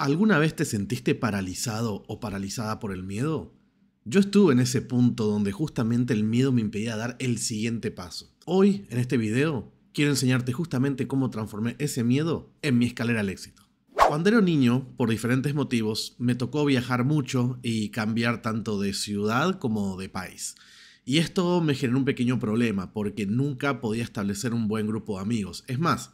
¿Alguna vez te sentiste paralizado o paralizada por el miedo? Yo estuve en ese punto donde justamente el miedo me impedía dar el siguiente paso. Hoy, en este video, quiero enseñarte justamente cómo transformé ese miedo en mi escalera al éxito. Cuando era niño, por diferentes motivos, me tocó viajar mucho y cambiar tanto de ciudad como de país. Y esto me generó un pequeño problema porque nunca podía establecer un buen grupo de amigos. Es más,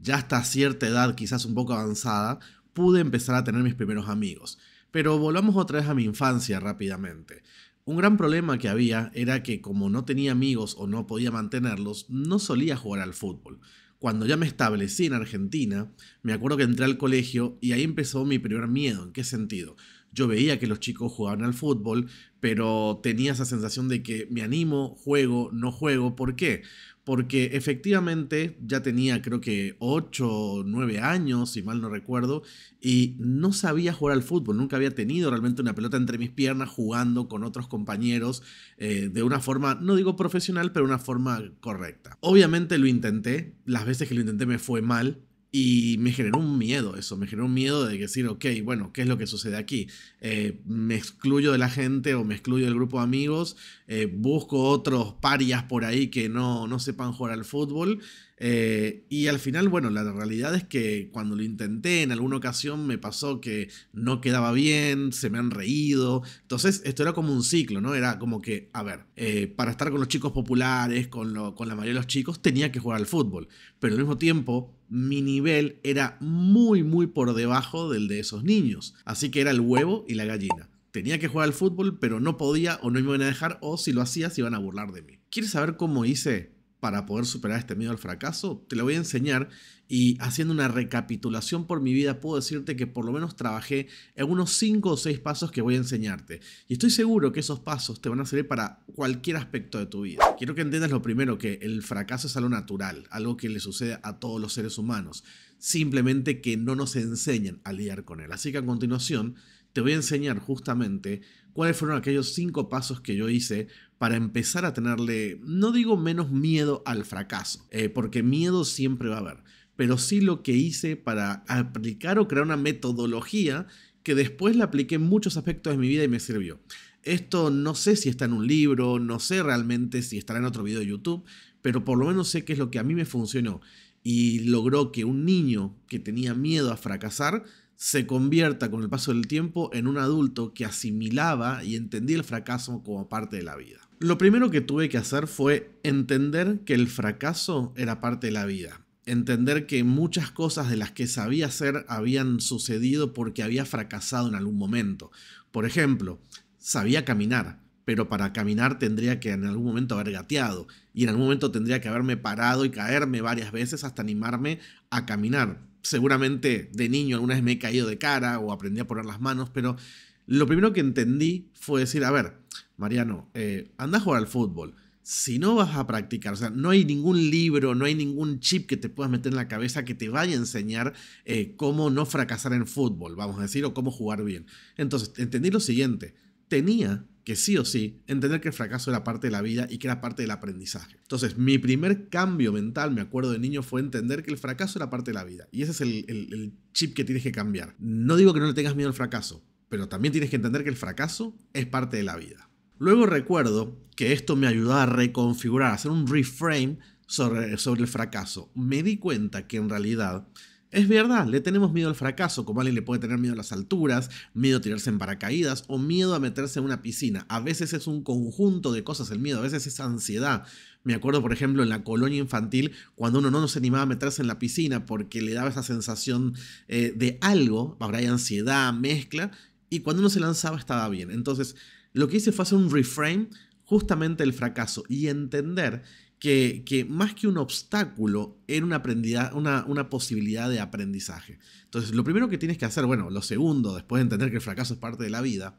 ya hasta cierta edad, quizás un poco avanzada, pude empezar a tener mis primeros amigos. Pero volvamos otra vez a mi infancia rápidamente. Un gran problema que había era que como no tenía amigos o no podía mantenerlos, no solía jugar al fútbol. Cuando ya me establecí en Argentina, me acuerdo que entré al colegio y ahí empezó mi primer miedo. ¿En qué sentido? Yo veía que los chicos jugaban al fútbol, pero tenía esa sensación de que me animo, juego, no juego. ¿Por qué? porque efectivamente ya tenía creo que 8 o 9 años, si mal no recuerdo, y no sabía jugar al fútbol, nunca había tenido realmente una pelota entre mis piernas jugando con otros compañeros eh, de una forma, no digo profesional, pero una forma correcta. Obviamente lo intenté, las veces que lo intenté me fue mal, y me generó un miedo eso, me generó un miedo de decir, ok, bueno, ¿qué es lo que sucede aquí? Eh, ¿Me excluyo de la gente o me excluyo del grupo de amigos? Eh, ¿Busco otros parias por ahí que no, no sepan jugar al fútbol? Eh, y al final, bueno, la realidad es que cuando lo intenté en alguna ocasión me pasó que no quedaba bien, se me han reído. Entonces, esto era como un ciclo, ¿no? Era como que, a ver, para estar con los chicos populares, con, con la mayoría de los chicos, tenía que jugar al fútbol. Pero al mismo tiempo, mi nivel era muy, muy por debajo del de esos niños. Así que era el huevo y la gallina. Tenía que jugar al fútbol, pero no podía o no me iban a dejar, o si lo hacía se iban a burlar de mí. ¿Quieres saber cómo hice? para poder superar este miedo al fracaso? Te lo voy a enseñar y haciendo una recapitulación por mi vida puedo decirte que por lo menos trabajé en unos 5 o 6 pasos que voy a enseñarte. Y estoy seguro que esos pasos te van a servir para cualquier aspecto de tu vida. Quiero que entiendas lo primero, que el fracaso es algo natural, algo que le sucede a todos los seres humanos. Simplemente que no nos enseñan a lidiar con él. Así que a continuación te voy a enseñar justamente cuáles fueron aquellos cinco pasos que yo hice para empezar a tenerle, no digo menos miedo al fracaso, eh, porque miedo siempre va a haber, pero sí lo que hice para aplicar o crear una metodología que después la apliqué en muchos aspectos de mi vida y me sirvió. Esto no sé si está en un libro, no sé realmente si estará en otro video de YouTube, pero por lo menos sé que es lo que a mí me funcionó y logró que un niño que tenía miedo a fracasar se convierta con el paso del tiempo en un adulto que asimilaba y entendía el fracaso como parte de la vida. Lo primero que tuve que hacer fue entender que el fracaso era parte de la vida. Entender que muchas cosas de las que sabía hacer habían sucedido porque había fracasado en algún momento. Por ejemplo, sabía caminar, pero para caminar tendría que en algún momento haber gateado y en algún momento tendría que haberme parado y caerme varias veces hasta animarme a caminar. Seguramente de niño alguna vez me he caído de cara o aprendí a poner las manos, pero lo primero que entendí fue decir, a ver, Mariano, eh, anda a jugar al fútbol. Si no vas a practicar, o sea, no hay ningún libro, no hay ningún chip que te puedas meter en la cabeza que te vaya a enseñar eh, cómo no fracasar en fútbol, vamos a decir, o cómo jugar bien. Entonces, entendí lo siguiente, tenía que sí o sí, entender que el fracaso era parte de la vida y que era parte del aprendizaje. Entonces, mi primer cambio mental, me acuerdo de niño, fue entender que el fracaso era parte de la vida. Y ese es el, chip que tienes que cambiar. No digo que no le tengas miedo al fracaso, pero también tienes que entender que el fracaso es parte de la vida. Luego recuerdo que esto me ayudó a reconfigurar, a hacer un reframe sobre, sobre el fracaso. Me di cuenta que en realidad es verdad, le tenemos miedo al fracaso, como alguien le puede tener miedo a las alturas, miedo a tirarse en paracaídas o miedo a meterse en una piscina. A veces es un conjunto de cosas el miedo, a veces es ansiedad. Me acuerdo, por ejemplo, en la colonia infantil, cuando uno no nos animaba a meterse en la piscina porque le daba esa sensación eh, de algo, habrá ansiedad, mezcla, y cuando uno se lanzaba estaba bien. Entonces, lo que hice fue hacer un reframe justamente el fracaso y entender que, más que un obstáculo, era una, una posibilidad de aprendizaje. Entonces, lo primero que tienes que hacer, bueno, lo segundo, después de entender que el fracaso es parte de la vida,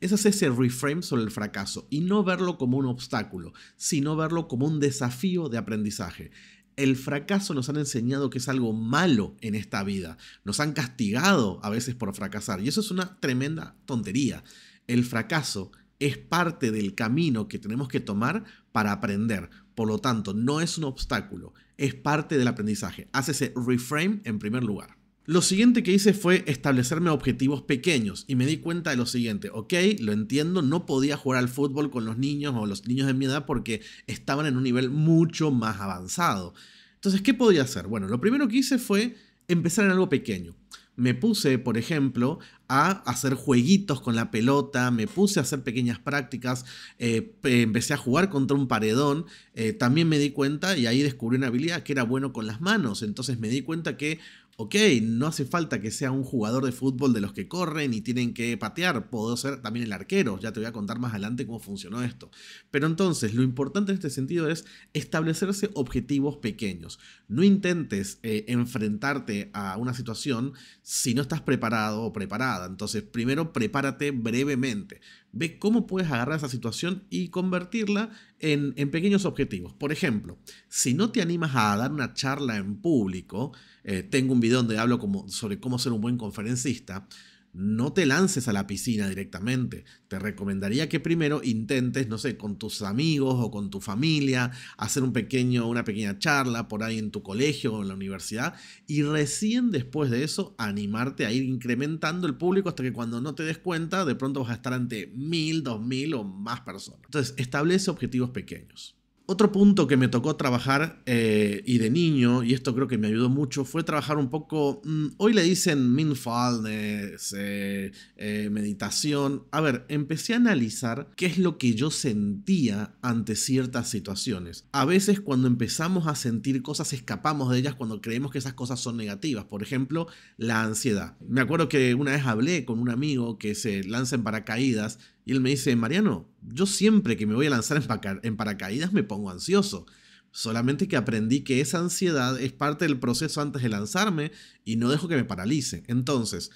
es hacer ese reframe sobre el fracaso y no verlo como un obstáculo, sino verlo como un desafío de aprendizaje. El fracaso nos han enseñado que es algo malo en esta vida. Nos han castigado a veces por fracasar y eso es una tremenda tontería. El fracaso es parte del camino que tenemos que tomar para aprender, por lo tanto, no es un obstáculo, es parte del aprendizaje. Hace ese reframe en primer lugar. Lo siguiente que hice fue establecerme objetivos pequeños y me di cuenta de lo siguiente, ok, lo entiendo, no podía jugar al fútbol con los niños o los niños de mi edad porque estaban en un nivel mucho más avanzado. Entonces, ¿qué podía hacer? Bueno, lo primero que hice fue empezar en algo pequeño me puse, por ejemplo, a hacer jueguitos con la pelota, me puse a hacer pequeñas prácticas, eh, empecé a jugar contra un paredón, eh, también me di cuenta y ahí descubrí una habilidad que era bueno con las manos, entonces me di cuenta que ok, no hace falta que sea un jugador de fútbol de los que corren y tienen que patear, puedo ser también el arquero, ya te voy a contar más adelante cómo funcionó esto. Pero entonces, lo importante en este sentido es establecerse objetivos pequeños. No intentes eh, enfrentarte a una situación si no estás preparado o preparada. Entonces, primero prepárate brevemente. Ve cómo puedes agarrar esa situación y convertirla en, pequeños objetivos. Por ejemplo, si no te animas a dar una charla en público, eh, tengo un video donde hablo sobre cómo ser un buen conferencista, no te lances a la piscina directamente. Te recomendaría que primero intentes, no sé, con tus amigos o con tu familia, hacer un pequeño, una pequeña charla por ahí en tu colegio o en la universidad y recién después de eso animarte a ir incrementando el público hasta que cuando no te des cuenta, de pronto vas a estar ante mil, dos mil o más personas. Entonces, establece objetivos pequeños. Otro punto que me tocó trabajar eh, y de niño, y esto creo que me ayudó mucho, fue trabajar un poco, mm, hoy le dicen mindfulness, eh, eh, meditación. A ver, empecé a analizar qué es lo que yo sentía ante ciertas situaciones. A veces cuando empezamos a sentir cosas escapamos de ellas cuando creemos que esas cosas son negativas. Por ejemplo, la ansiedad. Me acuerdo que una vez hablé con un amigo que se lanza en paracaídas y él me dice, Mariano, yo siempre que me voy a lanzar en, paracaídas me pongo ansioso. Solamente que aprendí que esa ansiedad es parte del proceso antes de lanzarme y no dejo que me paralice. Entonces,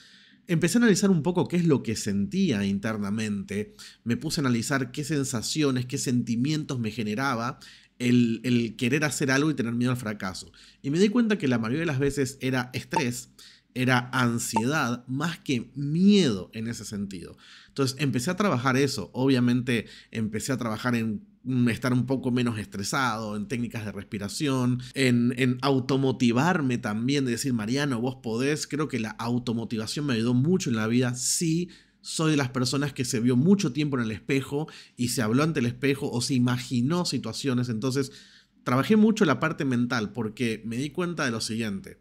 empecé a analizar un poco qué es lo que sentía internamente, me puse a analizar qué sensaciones, qué sentimientos me generaba el, el, querer hacer algo y tener miedo al fracaso. Y me di cuenta que la mayoría de las veces era estrés era ansiedad más que miedo en ese sentido. Entonces empecé a trabajar eso. Obviamente empecé a trabajar en estar un poco menos estresado, en técnicas de respiración, en, automotivarme también, de decir, Mariano, vos podés. Creo que la automotivación me ayudó mucho en la vida. Sí, soy de las personas que se vio mucho tiempo en el espejo y se habló ante el espejo o se imaginó situaciones. Entonces, trabajé mucho la parte mental porque me di cuenta de lo siguiente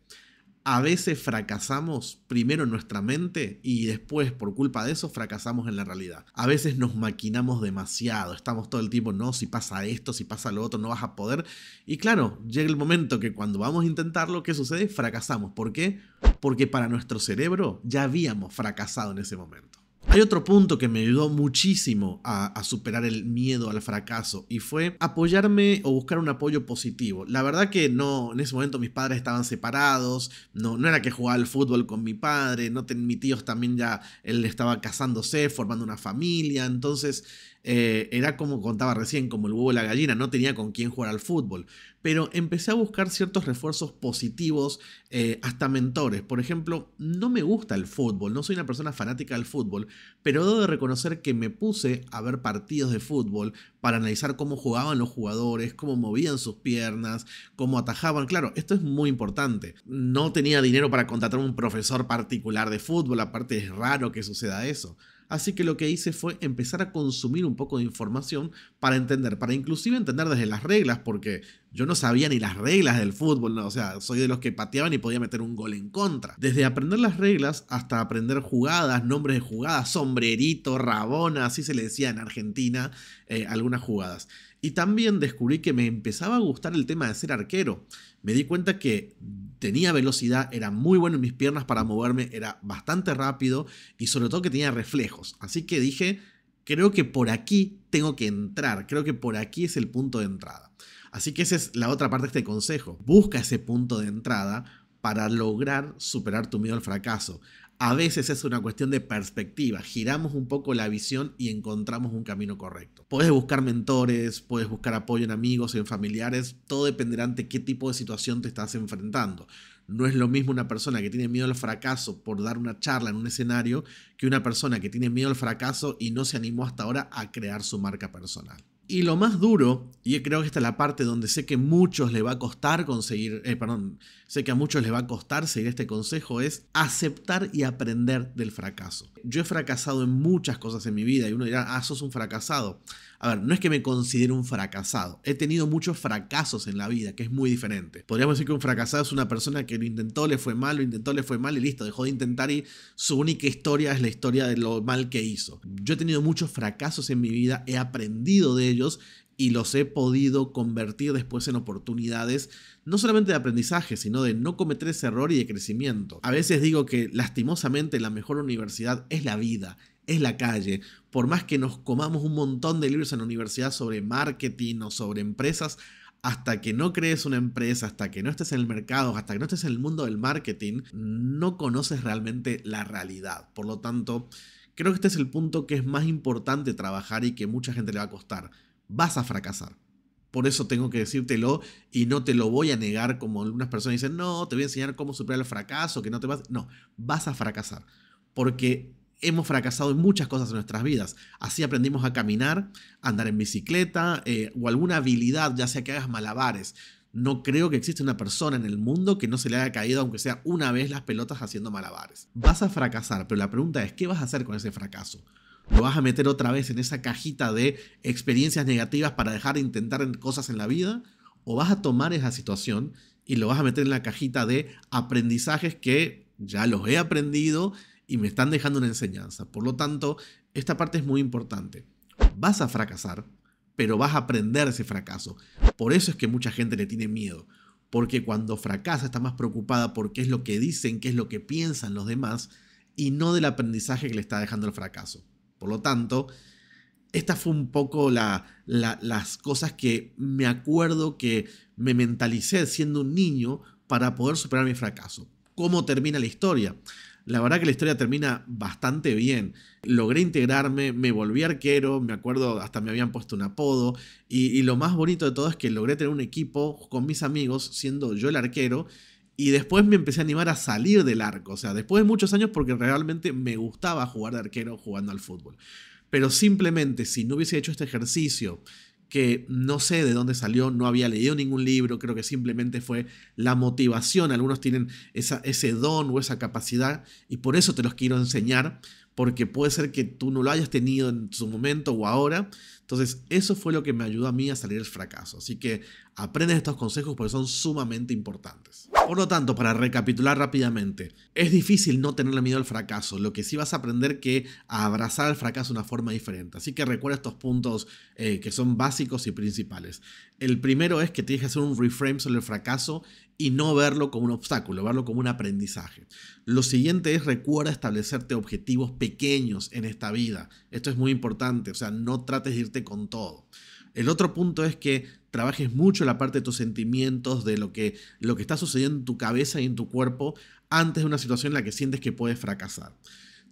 a veces fracasamos primero en nuestra mente y después por culpa de eso fracasamos en la realidad. A veces nos maquinamos demasiado, estamos todo el tiempo, no, si pasa esto, si pasa lo otro, no vas a poder. Y claro, llega el momento que cuando vamos a intentarlo, ¿qué sucede? Fracasamos. ¿Por qué? Porque para nuestro cerebro ya habíamos fracasado en ese momento. Hay otro punto que me ayudó muchísimo a, superar el miedo al fracaso y fue apoyarme o buscar un apoyo positivo. La verdad que no, en ese momento mis padres estaban separados, no, no era que jugaba al fútbol con mi padre, no ten, mi tío también ya, él estaba casándose, formando una familia, entonces eh, era como contaba recién, como el huevo y la gallina, no tenía con quién jugar al fútbol. Pero empecé a buscar ciertos refuerzos positivos, eh, hasta mentores. Por ejemplo, no me gusta el fútbol, no soy una persona fanática del fútbol, pero debo de reconocer que me puse a ver partidos de fútbol para analizar cómo jugaban los jugadores, cómo movían sus piernas, cómo atajaban. Claro, esto es muy importante. No tenía dinero para contratar un profesor particular de fútbol, aparte es raro que suceda eso. Así que lo que hice fue empezar a consumir un poco de información para entender, para inclusive entender desde las reglas, porque yo no sabía ni las reglas del fútbol, ¿no? o sea, soy de los que pateaban y podía meter un gol en contra. Desde aprender las reglas hasta aprender jugadas, nombres de jugadas, sombrerito, rabona, así se le decía en Argentina, eh, algunas jugadas. Y también descubrí que me empezaba a gustar el tema de ser arquero. Me di cuenta que tenía velocidad, era muy bueno en mis piernas para moverme, era bastante rápido y sobre todo que tenía reflejos. Así que dije, creo que por aquí tengo que entrar, creo que por aquí es el punto de entrada. Así que esa es la otra parte de este consejo. Busca ese punto de entrada para lograr superar tu miedo al fracaso. A veces es una cuestión de perspectiva, giramos un poco la visión y encontramos un camino correcto. Puedes buscar mentores, puedes buscar apoyo en amigos, en familiares, todo dependerá de qué tipo de situación te estás enfrentando. No es lo mismo una persona que tiene miedo al fracaso por dar una charla en un escenario que una persona que tiene miedo al fracaso y no se animó hasta ahora a crear su marca personal. Y lo más duro, y creo que esta es la parte donde sé que muchos le va a costar conseguir, eh, perdón, sé que a muchos les va a costar seguir este consejo, es aceptar y aprender del fracaso. Yo he fracasado en muchas cosas en mi vida y uno dirá, ah, sos un fracasado. A ver, no es que me considere un fracasado. He tenido muchos fracasos en la vida, que es muy diferente. Podríamos decir que un fracasado es una persona que lo intentó, le fue mal, lo intentó, le fue mal y listo, dejó de intentar y su única historia es la historia de lo mal que hizo. Yo he tenido muchos fracasos en mi vida, he aprendido de ellos y los he podido convertir después en oportunidades, no solamente de aprendizaje, sino de no cometer ese error y de crecimiento. A veces digo que lastimosamente la mejor universidad es la vida, es la calle. Por más que nos comamos un montón de libros en la universidad sobre marketing o sobre empresas, hasta que no crees una empresa, hasta que no estés en el mercado, hasta que no estés en el mundo del marketing, no conoces realmente la realidad. Por lo tanto, creo que este es el punto que es más importante trabajar y que mucha gente le va a costar vas a fracasar. Por eso tengo que decírtelo y no te lo voy a negar como algunas personas dicen, no, te voy a enseñar cómo superar el fracaso, que no te vas... No, vas a fracasar. Porque hemos fracasado en muchas cosas en nuestras vidas. Así aprendimos a caminar, a andar en bicicleta eh, o alguna habilidad, ya sea que hagas malabares. No creo que exista una persona en el mundo que no se le haya caído, aunque sea una vez, las pelotas haciendo malabares. Vas a fracasar, pero la pregunta es, ¿qué vas a hacer con ese fracaso? lo vas a meter otra vez en esa cajita de experiencias negativas para dejar de intentar cosas en la vida, o vas a tomar esa situación y lo vas a meter en la cajita de aprendizajes que ya los he aprendido y me están dejando una enseñanza. Por lo tanto, esta parte es muy importante. Vas a fracasar, pero vas a aprender ese fracaso. Por eso es que mucha gente le tiene miedo, porque cuando fracasa está más preocupada por qué es lo que dicen, qué es lo que piensan los demás y no del aprendizaje que le está dejando el fracaso. Por lo tanto, esta fue un poco las cosas que me acuerdo que me mentalicé siendo un niño para poder superar mi fracaso. ¿Cómo termina la historia? La verdad que la historia termina bastante bien. Logré integrarme, me volví arquero, me acuerdo, hasta me habían puesto un apodo. y lo más bonito de todo es que logré tener un equipo con mis amigos, siendo yo el arquero, y después me empecé a animar a salir del arco, o sea, después de muchos años porque realmente me gustaba jugar de arquero jugando al fútbol. Pero simplemente si no hubiese hecho este ejercicio, que no sé de dónde salió, no había leído ningún libro, creo que simplemente fue la motivación, algunos tienen esa, ese don o esa capacidad y por eso te los quiero enseñar, porque puede ser que tú no lo hayas tenido en su momento o ahora, entonces eso fue lo que me ayudó a mí a salir del fracaso, así que aprendes estos consejos porque son sumamente importantes. Por lo tanto, para recapitular rápidamente, es difícil no tener la miedo al fracaso, lo que sí vas a aprender que abrazar al fracaso de una forma diferente. Así que recuerda estos puntos eh, que son básicos y principales. El primero es que tienes que hacer un reframe sobre el fracaso y no verlo como un obstáculo, verlo como un aprendizaje. Lo siguiente es recuerda establecerte objetivos pequeños en esta vida. Esto es muy importante, o sea, no trates de irte con todo. El otro punto es que trabajes mucho la parte de tus sentimientos, de lo que, lo que está sucediendo en tu cabeza y en tu cuerpo antes de una situación en la que sientes que puedes fracasar.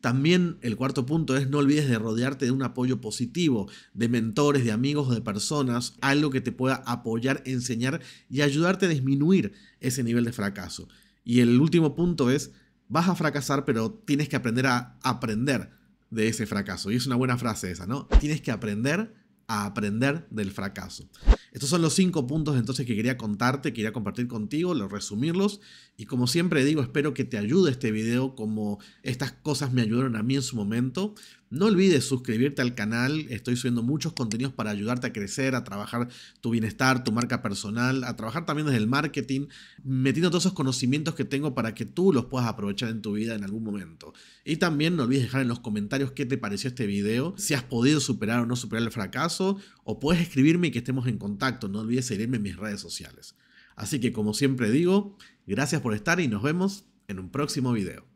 También el cuarto punto es no olvides de rodearte de un apoyo positivo, de mentores, de amigos o de personas, algo que te pueda apoyar, enseñar y ayudarte a disminuir ese nivel de fracaso. Y el último punto es, vas a fracasar, pero tienes que aprender a aprender de ese fracaso. Y es una buena frase esa, ¿no? Tienes que aprender a aprender del fracaso. Estos son los cinco puntos entonces que quería contarte, quería compartir contigo, los resumirlos y como siempre digo, espero que te ayude este video como estas cosas me ayudaron a mí en su momento no olvides suscribirte al canal, estoy subiendo muchos contenidos para ayudarte a crecer, a trabajar tu bienestar, tu marca personal, a trabajar también desde el marketing, metiendo todos esos conocimientos que tengo para que tú los puedas aprovechar en tu vida en algún momento. Y también no olvides dejar en los comentarios qué te pareció este video, si has podido superar o no superar el fracaso, o puedes escribirme y que estemos en contacto, no olvides seguirme en mis redes sociales. Así que como siempre digo, gracias por estar y nos vemos en un próximo video.